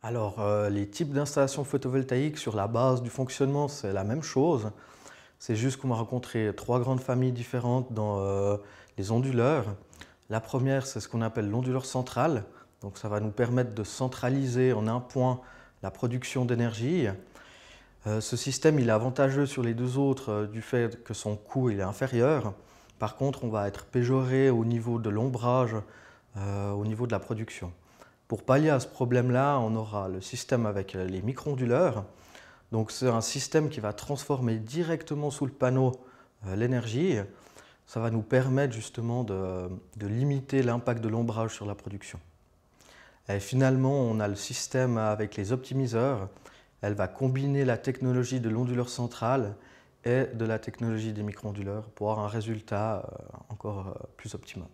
Alors, euh, les types d'installations photovoltaïques sur la base du fonctionnement, c'est la même chose. C'est juste qu'on va rencontré trois grandes familles différentes dans euh, les onduleurs. La première, c'est ce qu'on appelle l'onduleur central. Donc, ça va nous permettre de centraliser en un point la production d'énergie. Euh, ce système, il est avantageux sur les deux autres du fait que son coût est inférieur. Par contre, on va être péjoré au niveau de l'ombrage, au niveau de la production. Pour pallier à ce problème-là, on aura le système avec les micro-onduleurs. Donc c'est un système qui va transformer directement sous le panneau euh, l'énergie. Ça va nous permettre justement de, limiter l'impact de l'ombrage sur la production. Et finalement, on a le système avec les optimiseurs. Elle va combiner la technologie de l'onduleur central et de la technologie des micro-onduleurs pour avoir un résultat euh, encore euh, plus optimum.